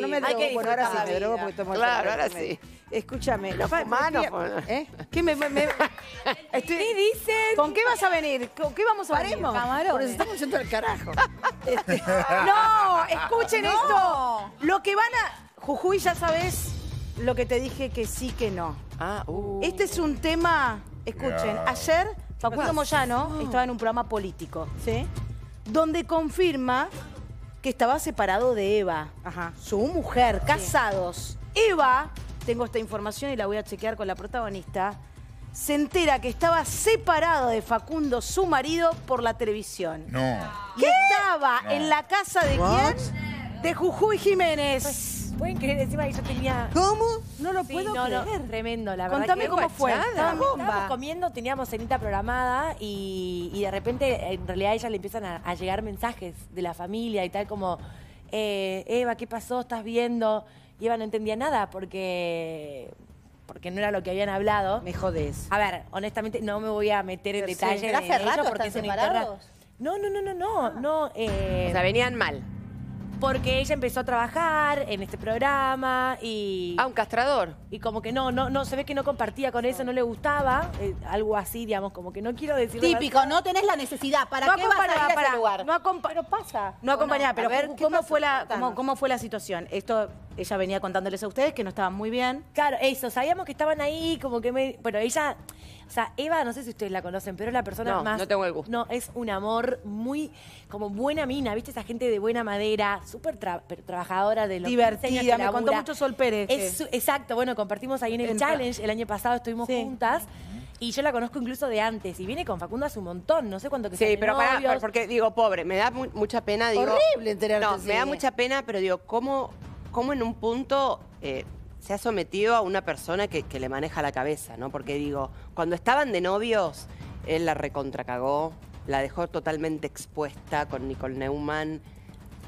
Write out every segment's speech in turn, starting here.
no me drogo. bueno, ahora sí me drogo porque tomo Claro, ahora sí. Escúchame. no ¿eh? ¿Eh? ¿Qué me, me, ¿Qué dices? ¿Con qué vas a venir? ¿Con qué vamos a venir? Camarón. Nos estamos yendo al carajo. Este, no, escuchen esto. Lo que van a... Jujuy, ya sabes lo que te dije que sí, que no. Ah, uh. Este es un tema... Escuchen, ayer Facundo Moyano estaba en un programa político, ¿sí? Donde confirma que estaba separado de Eva, su mujer, casados. Eva, tengo esta información y la voy a chequear con la protagonista, se entera que estaba separado de Facundo, su marido, por la televisión. No. Y estaba en la casa de quién? De Jujuy Jiménez. Pues ¿Pueden creer? Encima que yo tenía... ¿Cómo? No lo puedo no, no, tremendo, la verdad. Contame cómo fue. Estábamos, comiendo, teníamos cenita programada y, de repente, en realidad, a ella le empiezan a, llegar mensajes de la familia y tal, como... Eh, Eva, ¿qué pasó? ¿Estás viendo? Y Eva no entendía nada porque porque no era lo que habían hablado. Me jodés. A ver, honestamente no me voy a meter en detalles porque separados? No, no, no, no, no, no eh, O sea, venían mal porque ella empezó a trabajar en este programa y... Ah, un castrador. Y como que no, no, no, se ve que no compartía con eso, no le gustaba, eh, algo así, digamos, como que no quiero decir... Típico, no tenés la necesidad, ¿para qué vas a ir lugar? No pero pasa. No acompañaba, pero a ver, ¿cómo, fue la, cómo, ¿cómo fue la situación? Esto ella venía contándoles a ustedes que no estaban muy bien. Claro, eso, sabíamos que estaban ahí, como que me... Bueno, ella, o sea, Eva, no sé si ustedes la conocen, pero es la persona más... No, tengo el gusto. No, es un amor muy, como buena mina, ¿viste? Esa gente de buena madera, súper trabajadora de los Divertida, me contó mucho Sol Pérez. exacto, bueno, compartimos ahí en el challenge, el año pasado estuvimos juntas. Y yo la conozco incluso de antes. Y viene con Facundo un montón. No sé cuánto que Sí, pero para, porque digo, pobre, me da mucha pena. Digo, Horrible enteramente. No, me da mucha pena, pero digo, ¿cómo cómo en un punto eh, se ha sometido a una persona que, le maneja la cabeza, ¿no? Porque digo, cuando estaban de novios, él la recontracagó, la dejó totalmente expuesta con Nicole Neumann,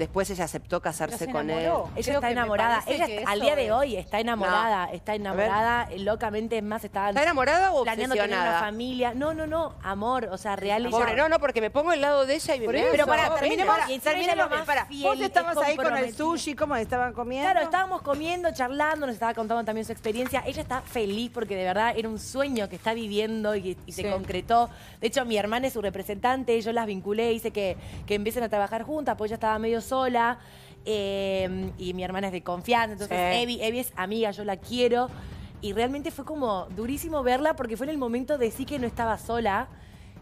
Después ella aceptó casarse con él. Ella está enamorada. Ella al día de hoy está enamorada. Está enamorada. Locamente, más, está... ¿Está enamorada o planeando tener una familia. No, no, no. Amor, o sea, real. no, no, porque me pongo al lado de ella y me... Pero para, terminemos, más para. Vos estabas ahí con el sushi, ¿cómo estaban comiendo? Claro, estábamos comiendo, charlando, nos estaba contando también su experiencia. Ella está feliz porque de verdad era un sueño que está viviendo y, se concretó. De hecho, mi hermana es su representante, yo las vinculé, hice que, que empiecen a trabajar juntas, pues ella estaba medio sola. Em, y mi hermana es de confianza, entonces Evi, es amiga, yo la quiero. Y realmente fue como durísimo verla porque fue en el momento de sí que no estaba sola.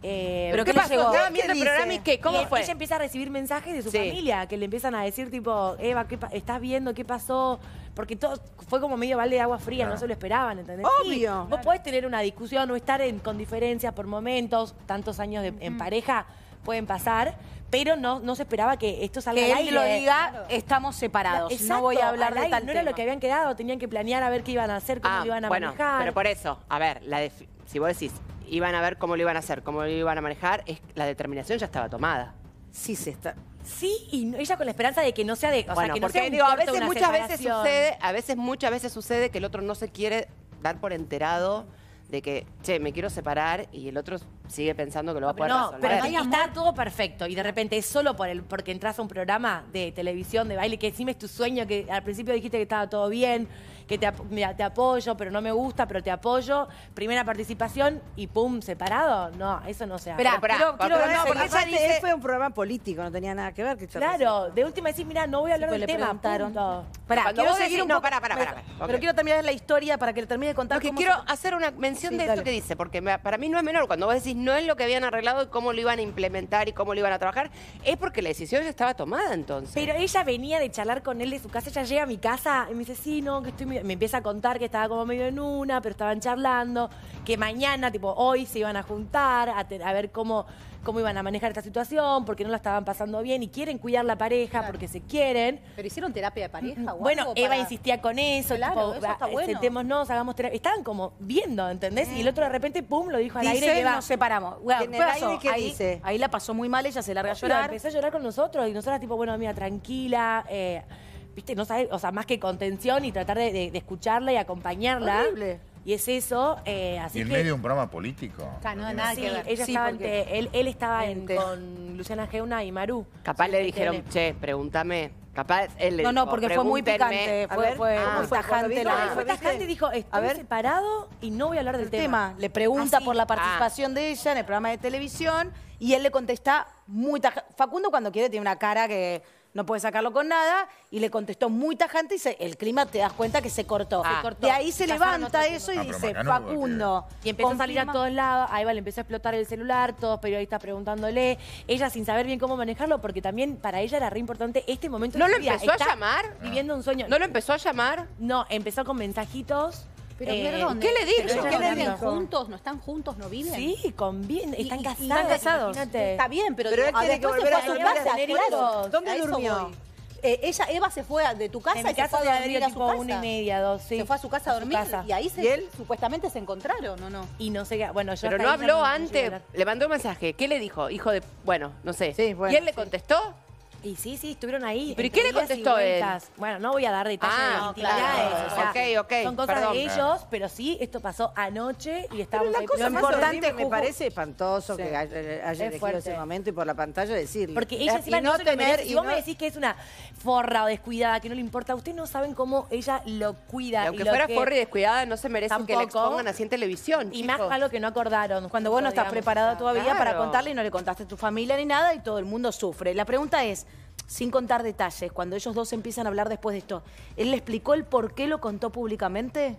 Em, ¿Pero qué pasó? ¿Estaba viendo el programa y ¿Cómo fue? Ella empieza a recibir mensajes de su familia que le empiezan a decir tipo, Eva, ¿qué ¿estás viendo? ¿Qué pasó? Porque todo fue como medio balde de agua fría, no se lo esperaban, ¿entendés? Obvio. vos podés tener una discusión o estar en, con diferencias por momentos, tantos años en pareja, pueden pasar, pero no, no se esperaba que esto salga que al aire. él lo diga, estamos separados, no voy a hablar de tal No era lo que habían quedado, tenían que planear a ver qué iban a hacer, cómo ah, lo iban a manejar. pero por eso, a ver, la si vos decís, iban a ver cómo lo iban a hacer, cómo lo iban a manejar, es, la determinación ya estaba tomada. Sí, se está... Sí, y ella con la esperanza de que no sea de... O sea, que no porque un a veces muchas veces sucede, a veces muchas veces sucede que el otro no se quiere dar por enterado de que, che, me quiero separar y el otro sigue pensando que lo va a poder no, Pero ahí está todo perfecto y de repente es solo por el, porque entras a un programa de televisión de baile que encima es tu sueño, que al principio dijiste que estaba todo bien, que te, apoyo, pero no me gusta, pero te apoyo. Primera participación y pum, separado. No, eso no se hace. Pero, no, porque ella fue un programa político, no tenía nada que ver. claro, de última decís, mira, no voy a hablar del tema, punto. quiero seguir un poco, no, Pero quiero terminar la historia para que le termine de contar. quiero hacer una mención de esto que dice, porque para mí no es menor cuando vos decís no es lo que habían arreglado y cómo lo iban a implementar y cómo lo iban a trabajar, es porque la decisión ya estaba tomada entonces. Pero ella venía de charlar con él de su casa, ella llega a mi casa y me dice, sí, no, que estoy... Me empieza a contar que estaba como medio en una, pero estaban charlando, que mañana, tipo, hoy se iban a juntar a ver cómo cómo iban a manejar esta situación, porque no la estaban pasando bien y quieren cuidar la pareja porque se quieren. ¿Pero hicieron terapia de pareja mm, mm, Bueno, Eva insistía con eso, claro, tipo, sentémonos, hagamos terapia. Estaban como viendo, ¿entendés? Y el otro de repente, pum, lo dijo al aire y nos separamos. ahí, ahí la pasó muy mal, ella se larga a llorar. Empezó a llorar con nosotros y nosotras tipo, bueno, mira, tranquila, eh, viste, no sabes, o sea, más que contención y tratar de, escucharla y acompañarla. Horrible. Y es eso, eh, así Y en medio de un programa político. O sea, no, nada Ella estaba él, estaba con Luciana Geuna y Maru. Capaz le dijeron, che, pregúntame. Capaz él le No, no, porque fue muy picante, fue, ah, muy tajante. Fue tajante y dijo, estoy a separado y no voy a hablar del tema. Le pregunta ah, por la ah. participación de ella en el programa de televisión y él le contesta muy tajante. Facundo cuando quiere tiene una cara que no puede sacarlo con nada, y le contestó muy tajante y dice el clima te das cuenta que se cortó. se ah. De ahí se levanta eso y dice, Facundo. Y empieza a salir a todos lados, ahí va le empezó a explotar el celular, todos periodistas preguntándole, ella sin saber bien cómo manejarlo, porque también para ella era re importante este momento. ¿No de lo empezó a llamar? Viviendo un sueño. ¿No lo empezó a llamar? No, empezó con mensajitos pero eh, dónde? ¿qué le dijo? ¿Qué le viven juntos? ¿No están juntos? ¿No viven? Sí, conviven, están casados. Están casados. Está bien, pero, pero él tiene que volver a su casa. ¿Dónde durmió? Eh, ella, Eva se fue de tu casa en y casa se fue a dormir a su casa. Una y media, dos, sí. Se fue a su casa a, dormir y ahí se, supuestamente se encontraron, ¿o no? Y no sé Bueno, yo Pero no habló antes, le mandó un mensaje. ¿Qué le dijo? Hijo de... Bueno, no sé. Sí, ¿Y él le contestó? Y sí, sí, estuvieron ahí. ¿Pero y qué le contestó él? Bueno, no voy a dar detalles Ah, de intimidades. Ok, ok, Son cosas de ellos, pero sí, esto pasó anoche y Pero estábamos la cosa más importante, me parece espantoso que haya, fuera ese momento y por la pantalla decirlo. Porque eh, ella iban a no tener... y vos me decís que es una forra o descuidada, que no le importa. Ustedes no saben cómo ella lo cuida. Y aunque fuera forra y descuidada, no se merece que le expongan así en televisión. Y más malo que no acordaron. Cuando vos no, estás preparada todavía para contarle y no le contaste a tu familia ni nada y todo el mundo sufre. La pregunta es, sin contar detalles, cuando ellos dos empiezan a hablar después de esto, ¿él le explicó el por qué lo contó públicamente?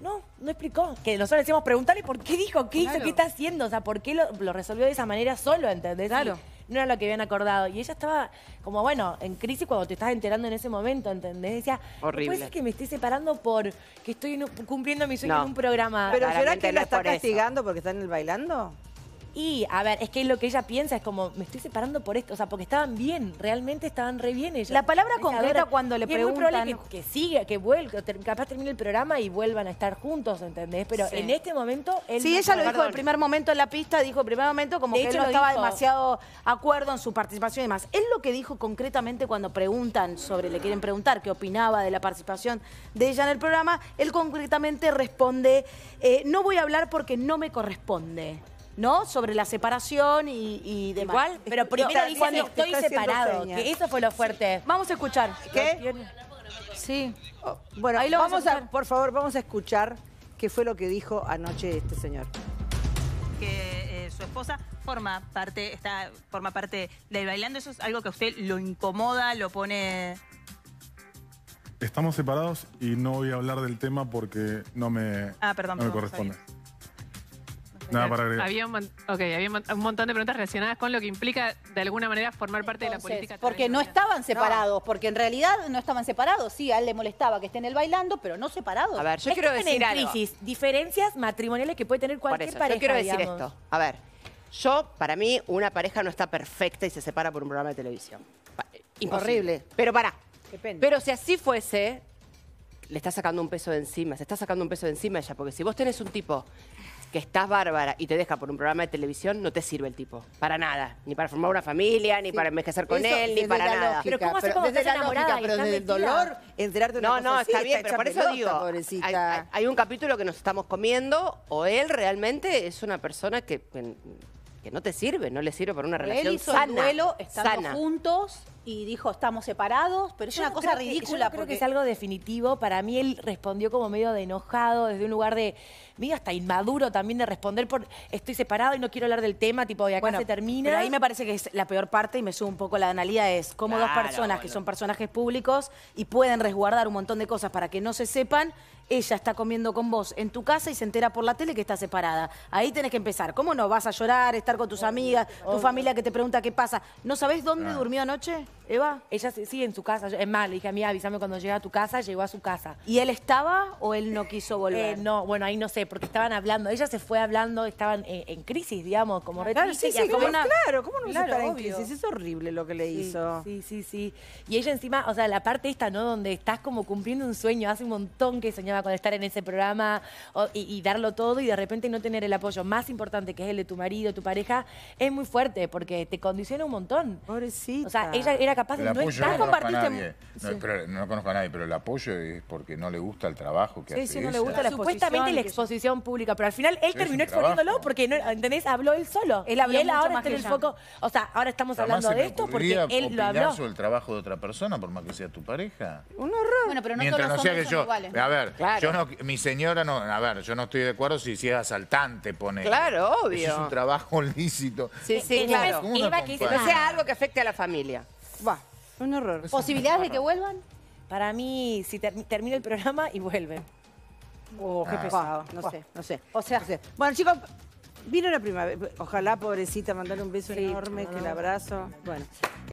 No, no explicó. Que nosotros decíamos preguntarle por qué dijo, qué hizo, qué está haciendo. O sea, por qué lo, resolvió de esa manera solo, ¿entendés? Claro no era lo que habían acordado. Y ella estaba como, bueno, en crisis cuando te estás enterando en ese momento, ¿entendés? Decía, Horrible. que me esté separando por que estoy cumpliendo mi sueños en un programa. Pero ¿será que la está castigando porque está en el bailando? Y, a ver, es que lo que ella piensa es como, me estoy separando por esto. O sea, porque estaban bien, realmente estaban re bien ellas. La palabra concreta cuando le preguntan... Es que, siga, que vuelva, capaz termine el programa y vuelvan a estar juntos, ¿entendés? Pero en este momento... sí, ella lo dijo el primer momento en la pista, dijo el primer momento como que no estaba demasiado acuerdo en su participación y demás. Él lo que dijo concretamente cuando preguntan sobre, le quieren preguntar qué opinaba de la participación de ella en el programa, él concretamente responde, eh, no voy a hablar porque no me corresponde. ¿no? Sobre la separación y, demás. Igual, pero primero dice estoy separado, que eso fue lo fuerte. Vamos a escuchar. ¿Qué? Sí. Oh, bueno, Ahí lo vamos a, por favor, vamos a escuchar qué fue lo que dijo anoche este señor. Que eh, su esposa forma parte, está, forma parte del bailando, eso es algo que a usted lo incomoda, lo pone. Estamos separados y no voy a hablar del tema porque no me, ah, perdón, no me corresponde. Había, un, montón de preguntas relacionadas con lo que implica, de alguna manera, formar parte de la política. Porque no estaban separados, porque en realidad no estaban separados. Sí, a él le molestaba que estén el bailando, pero no separados. A ver, yo quiero decir en crisis, diferencias matrimoniales que puede tener cualquier pareja, Yo quiero decir esto. A ver, yo, para mí, una pareja no está perfecta y se separa por un programa de televisión. Eh, ¡Horrible! Pero pará. Pero si así fuese, le está sacando un peso de encima, se está sacando un peso de encima ella, porque si vos tenés un tipo que estás bárbara y te deja por un programa de televisión, no te sirve el tipo. Para nada. Ni para formar una familia, ni para envejecer con él, ni para nada. pero ¿cómo hace como estás enamorada pero del dolor, enterarte de una No, cosa no, está bien, pero por eso digo, hay un capítulo que nos estamos comiendo o él realmente es una persona que que no te sirve, no le sirve para una relación él hizo duelo estando juntos y dijo estamos separados, pero es una cosa ridícula. yo creo que es algo definitivo. Para mí él respondió como medio de enojado, desde un lugar de Mira, hasta inmaduro también de responder por estoy separado y no quiero hablar del tema, tipo de acá se termina. Pero ahí me parece que es la peor parte y me subo un poco la analía es como dos personas que son personajes públicos y pueden resguardar un montón de cosas para que no se sepan ella está comiendo con vos en tu casa y se entera por la tele que está separada. Ahí tenés que empezar. ¿Cómo no? ¿Vas a llorar, estar con tus amigas, tu familia que te pregunta qué pasa? ¿No sabés dónde durmió anoche? Eva? Ella sí, en su casa. Es más, le dije a mí, avísame cuando llegue a tu casa, llegó a su casa. ¿Y él estaba o él no quiso eh, volver? no, bueno, ahí no sé, porque estaban hablando. Ella se fue hablando, estaban eh, en, crisis, digamos, como claro, sí, claro, ¿cómo no claro, en crisis? Es horrible lo que le hizo. Sí, sí, sí. Y ella encima, o sea, la parte esta, ¿no? Donde estás como cumpliendo un sueño. Hace un montón que soñaba con estar en ese programa y, y darlo todo y de repente no tener el apoyo más importante que es el de tu marido, tu pareja, es muy fuerte porque te condiciona un montón. Pobrecita. O sea, ella era capaz de no estar no No, conozco a nadie, pero el apoyo es porque no le gusta el trabajo que hace. Sí, sí, no le gusta la Supuestamente la exposición pública, pero al final él terminó exponiéndolo porque, ¿entendés? Habló él solo. Él habló él ahora está en el foco. O sea, ahora estamos hablando de esto porque él lo habló. sobre el trabajo de otra persona, por más que sea tu pareja? Un horror. Bueno, pero no Mientras no yo, A ver, yo no, mi señora no, a ver, yo no estoy de acuerdo si, es asaltante, pone. Claro, obvio. es un trabajo lícito. Sí, sí, claro. que no sea algo que afecte a la familia. Va, un error pues, ¿Posibilidades de que vuelvan? Para mí, si termina el programa y vuelven. Oh, qué ah. pesado. No sé, no sé. O sea, bueno, chicos, vino la primavera. Ojalá, pobrecita, mandarle un beso enorme, que el abrazo. Bueno.